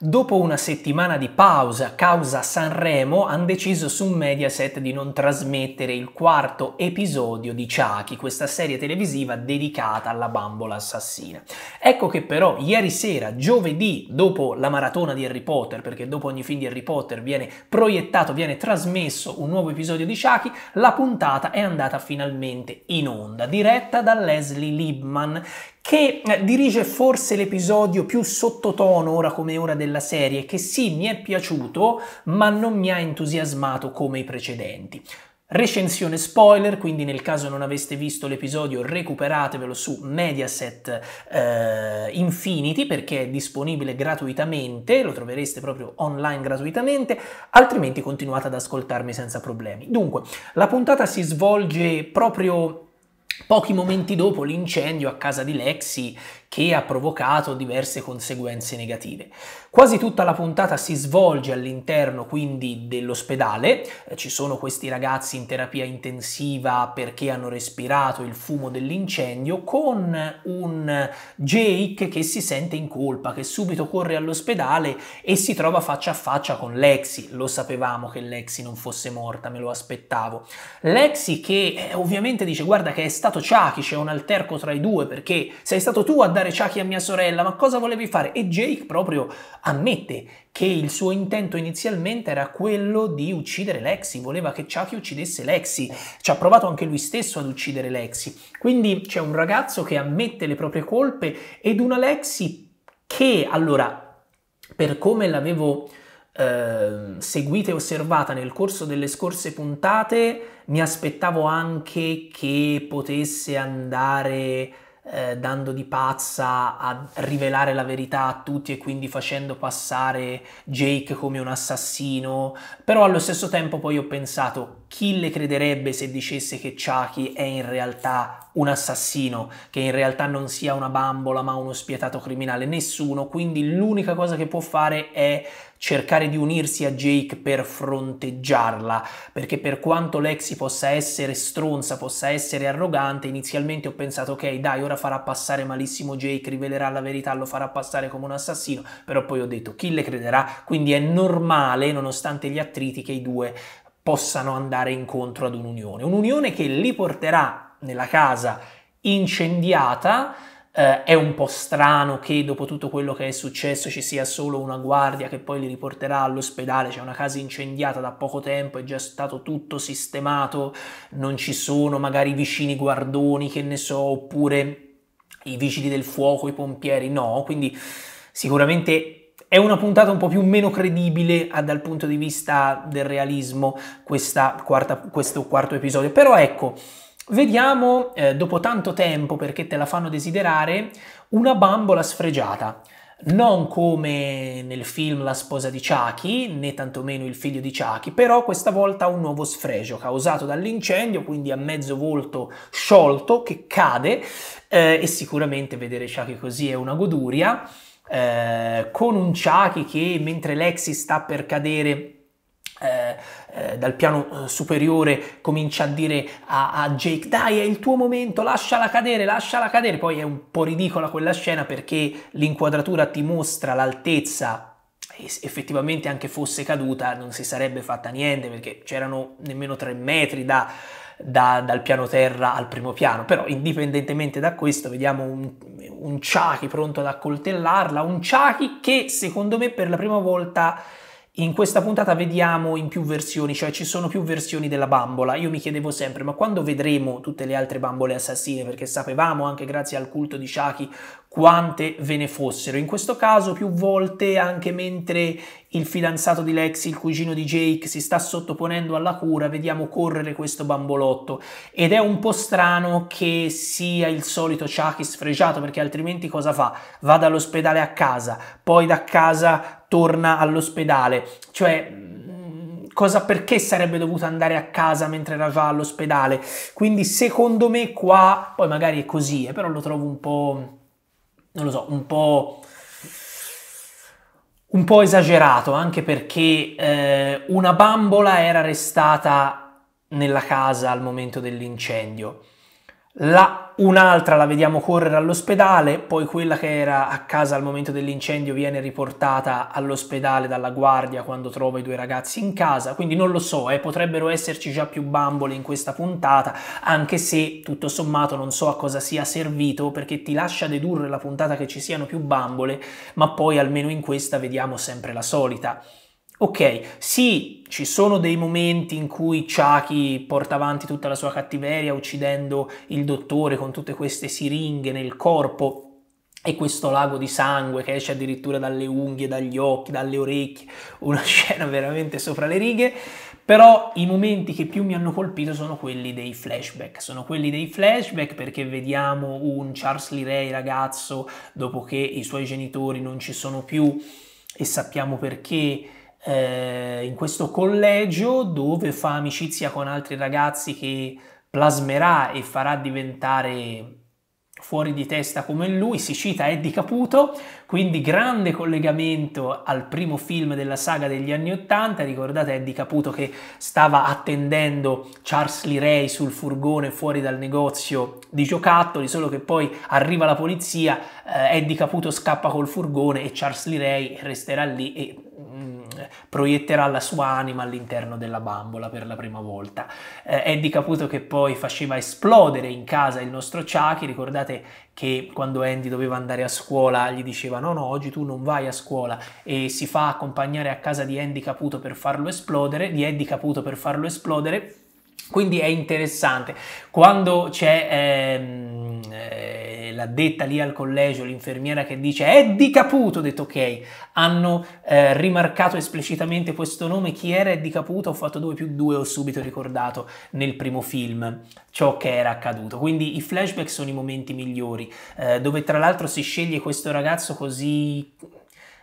Dopo una settimana di pausa causa Sanremo, hanno deciso su Mediaset di non trasmettere il quarto episodio di Chucky, questa serie televisiva dedicata alla bambola assassina. Ecco che però ieri sera, giovedì, dopo la maratona di Harry Potter, perché dopo ogni film di Harry Potter viene proiettato, viene trasmesso un nuovo episodio di Chucky, la puntata è andata finalmente in onda, diretta da Leslie Liebman, che eh, dirige forse l'episodio più sottotono ora come ora della serie, che sì mi è piaciuto, ma non mi ha entusiasmato come i precedenti. Recensione spoiler, quindi nel caso non aveste visto l'episodio recuperatevelo su Mediaset eh, Infinity perché è disponibile gratuitamente, lo trovereste proprio online gratuitamente, altrimenti continuate ad ascoltarmi senza problemi. Dunque, la puntata si svolge proprio Pochi momenti dopo l'incendio a casa di Lexi che ha provocato diverse conseguenze negative. Quasi tutta la puntata si svolge all'interno quindi dell'ospedale, eh, ci sono questi ragazzi in terapia intensiva perché hanno respirato il fumo dell'incendio con un Jake che si sente in colpa, che subito corre all'ospedale e si trova faccia a faccia con Lexi. Lo sapevamo che Lexi non fosse morta, me lo aspettavo. Lexi che eh, ovviamente dice guarda che è stato Chucky, c'è un alterco tra i due perché sei stato tu a dare dare Chucky a mia sorella, ma cosa volevi fare? E Jake proprio ammette che il suo intento inizialmente era quello di uccidere Lexi, voleva che Chucky uccidesse Lexi, ci ha provato anche lui stesso ad uccidere Lexi. Quindi c'è un ragazzo che ammette le proprie colpe ed una Lexi che allora, per come l'avevo eh, seguita e osservata nel corso delle scorse puntate, mi aspettavo anche che potesse andare eh, dando di pazza a rivelare la verità a tutti e quindi facendo passare Jake come un assassino, però allo stesso tempo poi ho pensato chi le crederebbe se dicesse che Chucky è in realtà un assassino, che in realtà non sia una bambola ma uno spietato criminale? Nessuno, quindi l'unica cosa che può fare è cercare di unirsi a Jake per fronteggiarla, perché per quanto Lexi possa essere stronza, possa essere arrogante, inizialmente ho pensato ok dai ora farà passare malissimo Jake, rivelerà la verità, lo farà passare come un assassino, però poi ho detto chi le crederà, quindi è normale nonostante gli attriti che i due possano andare incontro ad un'unione. Un'unione che li porterà nella casa incendiata, eh, è un po' strano che dopo tutto quello che è successo ci sia solo una guardia che poi li riporterà all'ospedale, c'è una casa incendiata da poco tempo, è già stato tutto sistemato, non ci sono magari vicini guardoni che ne so, oppure i vigili del fuoco, i pompieri, no, quindi sicuramente è una puntata un po' più meno credibile ah, dal punto di vista del realismo quarta, questo quarto episodio, però ecco, vediamo eh, dopo tanto tempo, perché te la fanno desiderare, una bambola sfregiata non come nel film La sposa di Chucky, né tantomeno il figlio di Chucky, però questa volta un nuovo sfregio causato dall'incendio, quindi a mezzo volto sciolto che cade eh, e sicuramente vedere Chucky così è una goduria. Eh, con un Chucky che mentre Lexi sta per cadere eh, eh, dal piano eh, superiore comincia a dire a, a, Jake dai è il tuo momento lasciala cadere lasciala cadere poi è un po' ridicola quella scena perché l'inquadratura ti mostra l'altezza effettivamente anche fosse caduta non si sarebbe fatta niente perché c'erano nemmeno tre metri da, da, dal piano terra al primo piano, però indipendentemente da questo vediamo un, un Chucky pronto ad accoltellarla, un Chucky che secondo me per la prima volta in questa puntata vediamo in più versioni, cioè ci sono più versioni della bambola. Io mi chiedevo sempre, ma quando vedremo tutte le altre bambole assassine? Perché sapevamo anche grazie al culto di Shaki quante ve ne fossero. In questo caso più volte, anche mentre il fidanzato di Lexi, il cugino di Jake, si sta sottoponendo alla cura, vediamo correre questo bambolotto. Ed è un po' strano che sia il solito Chucky sfregiato, perché altrimenti cosa fa? Va dall'ospedale a casa, poi da casa torna all'ospedale, cioè mm, cosa perché sarebbe dovuto andare a casa mentre era già all'ospedale. Quindi secondo me qua, poi magari è così, eh, però lo trovo un po', non lo so, un po'... Un po' esagerato anche perché eh, una bambola era restata nella casa al momento dell'incendio. La, un'altra la vediamo correre all'ospedale, poi quella che era a casa al momento dell'incendio viene riportata all'ospedale dalla guardia quando trova i due ragazzi in casa, quindi non lo so, eh, potrebbero esserci già più bambole in questa puntata, anche se tutto sommato non so a cosa sia servito perché ti lascia dedurre la puntata che ci siano più bambole, ma poi almeno in questa vediamo sempre la solita. Ok, sì, ci sono dei momenti in cui Chucky porta avanti tutta la sua cattiveria uccidendo il dottore con tutte queste siringhe nel corpo e questo lago di sangue che esce addirittura dalle unghie, dagli occhi, dalle orecchie, una scena veramente sopra le righe, però i momenti che più mi hanno colpito sono quelli dei flashback, sono quelli dei flashback perché vediamo un Charles Lee Ray ragazzo dopo che i suoi genitori non ci sono più e sappiamo perché eh, in questo collegio dove fa amicizia con altri ragazzi che plasmerà e farà diventare fuori di testa come lui, si cita Eddie Caputo, quindi grande collegamento al primo film della saga degli anni Ottanta, ricordate Eddie Caputo che stava attendendo Charles Lee Ray sul furgone fuori dal negozio di giocattoli, solo che poi arriva la polizia, eh, Eddie Caputo scappa col furgone e Charles Lee Ray resterà lì e proietterà la sua anima all'interno della bambola per la prima volta. Eh, Eddie Caputo che poi faceva esplodere in casa il nostro Chucky, ricordate che quando Andy doveva andare a scuola gli diceva no no oggi tu non vai a scuola e si fa accompagnare a casa di Andy Caputo per farlo esplodere, di Eddie Caputo per farlo esplodere, quindi è interessante. Quando c'è... Ehm, eh, l'addetta lì al collegio, l'infermiera che dice è di Caputo, ho detto ok, hanno eh, rimarcato esplicitamente questo nome, chi era Eddie Caputo, ho fatto 2 più 2, ho subito ricordato nel primo film ciò che era accaduto, quindi i flashback sono i momenti migliori, eh, dove tra l'altro si sceglie questo ragazzo così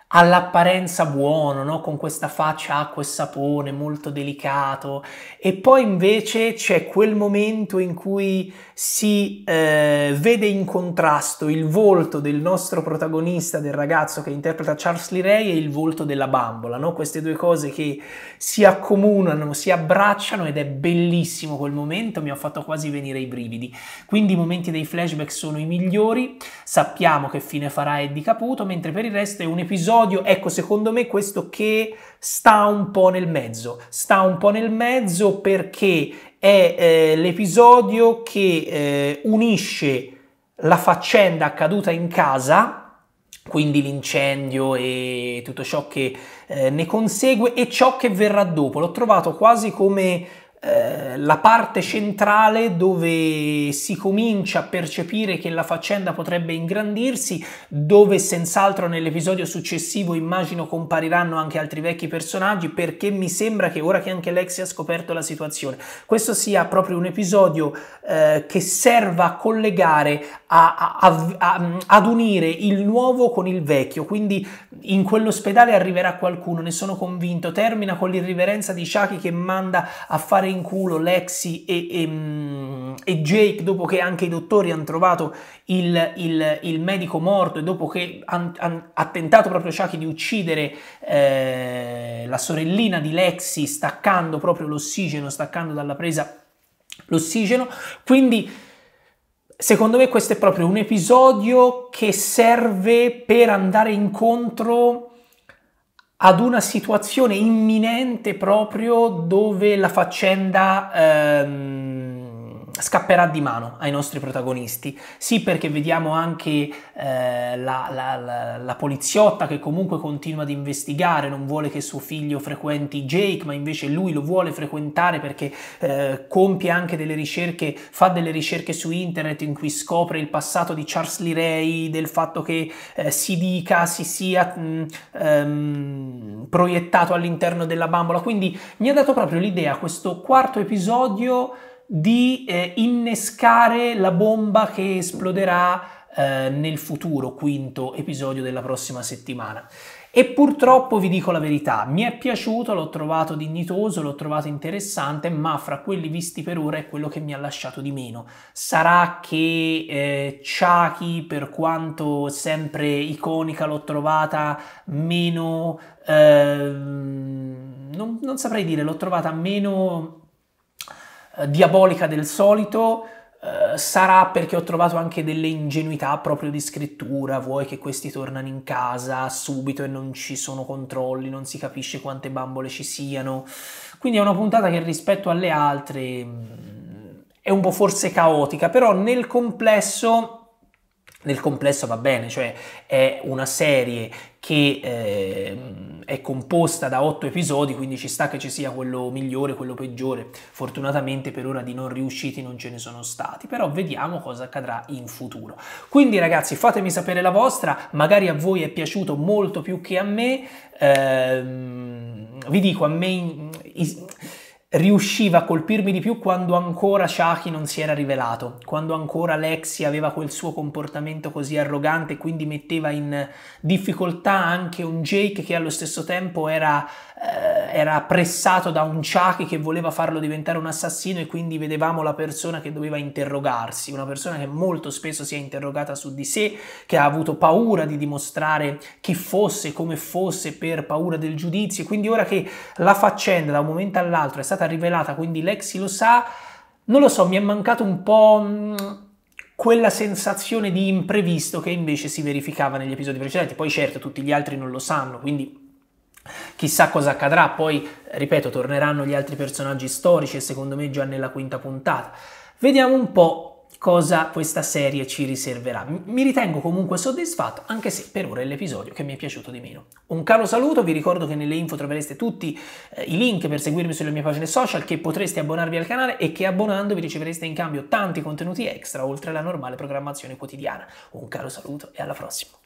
all'apparenza buono, no? con questa faccia acqua e sapone, molto delicato, e poi invece c'è quel momento in cui si eh, vede in contrasto il volto del nostro protagonista, del ragazzo che interpreta Charles Lee Ray, e il volto della bambola, no? queste due cose che si accomunano, si abbracciano ed è bellissimo quel momento, mi ha fatto quasi venire i brividi. Quindi i momenti dei flashback sono i migliori, sappiamo che fine farà Eddie Caputo, mentre per il resto è un episodio, ecco secondo me questo che sta un po' nel mezzo, sta un po' nel mezzo perché è eh, l'episodio che eh, unisce la faccenda accaduta in casa, quindi l'incendio e tutto ciò che eh, ne consegue, e ciò che verrà dopo. L'ho trovato quasi come eh, la parte centrale dove si comincia a percepire che la faccenda potrebbe ingrandirsi, dove senz'altro nell'episodio successivo immagino compariranno anche altri vecchi personaggi, perché mi sembra che ora che anche Lexi ha scoperto la situazione, questo sia proprio un episodio eh, che serva a collegare a, a, a, ad unire il nuovo con il vecchio, quindi in quell'ospedale arriverà qualcuno, ne sono convinto, termina con l'irriverenza di Shaki che manda a fare in culo Lexi e, e, e Jake dopo che anche i dottori hanno trovato il, il, il medico morto e dopo che ha tentato proprio Shaki di uccidere eh, la sorellina di Lexi staccando proprio l'ossigeno, staccando dalla presa l'ossigeno, quindi Secondo me questo è proprio un episodio che serve per andare incontro ad una situazione imminente proprio dove la faccenda ehm, scapperà di mano ai nostri protagonisti. Sì, perché vediamo anche eh, la, la, la, la, poliziotta che comunque continua ad investigare, non vuole che suo figlio frequenti Jake, ma invece lui lo vuole frequentare perché eh, compie anche delle ricerche, fa delle ricerche su internet in cui scopre il passato di Charles Lee Ray, del fatto che eh, si dica, si sia mh, mm, ehm, mh, proiettato all'interno della bambola. Quindi mi ha dato proprio l'idea questo quarto episodio di eh, innescare la bomba che esploderà eh, nel futuro quinto episodio della prossima settimana. E purtroppo vi dico la verità, mi è piaciuto, l'ho trovato dignitoso, l'ho trovato interessante, ma fra quelli visti per ora è quello che mi ha lasciato di meno. Sarà che eh, Chucky, per quanto sempre iconica, l'ho trovata meno... Eh, non, non saprei dire, l'ho trovata meno eh, diabolica del solito, eh, sarà perché ho trovato anche delle ingenuità proprio di scrittura, vuoi che questi tornano in casa subito e non ci sono controlli, non si capisce quante bambole ci siano. Quindi è una puntata che rispetto alle altre mm, è un po' forse caotica, però nel complesso nel complesso va bene, cioè è una serie che eh, è composta da otto episodi, quindi ci sta che ci sia quello migliore, quello peggiore. Fortunatamente per ora di non riusciti non ce ne sono stati, però vediamo cosa accadrà in futuro. Quindi ragazzi fatemi sapere la vostra, magari a voi è piaciuto molto più che a me, ehm, vi dico a me... Is- riusciva a colpirmi di più quando ancora Shaki non si era rivelato, quando ancora Lexi aveva quel suo comportamento così arrogante e quindi metteva in difficoltà anche un Jake che allo stesso tempo era, eh, era pressato da un Shaki che voleva farlo diventare un assassino e quindi vedevamo la persona che doveva interrogarsi, una persona che molto spesso si è interrogata su di sé, che ha avuto paura di dimostrare chi fosse, come fosse per paura del giudizio, quindi ora che la faccenda da un momento all'altro è stata stata rivelata, quindi Lexi lo sa. Non lo so, mi è mancato un po' mm, quella sensazione di imprevisto che invece si verificava negli episodi precedenti. Poi certo, tutti gli altri non lo sanno, quindi chissà cosa accadrà. Poi, ripeto, torneranno gli altri personaggi storici e secondo me già nella quinta puntata. Vediamo un po' cosa questa serie ci riserverà. Mi ritengo comunque soddisfatto, anche se per ora è l'episodio che mi è piaciuto di meno. Un caro saluto, vi ricordo che nelle info trovereste tutti eh, i link per seguirmi sulle mie pagine social, che potreste abbonarvi al canale e che abbonandovi ricevereste in cambio tanti contenuti extra oltre alla normale programmazione quotidiana. Un caro saluto e alla prossima.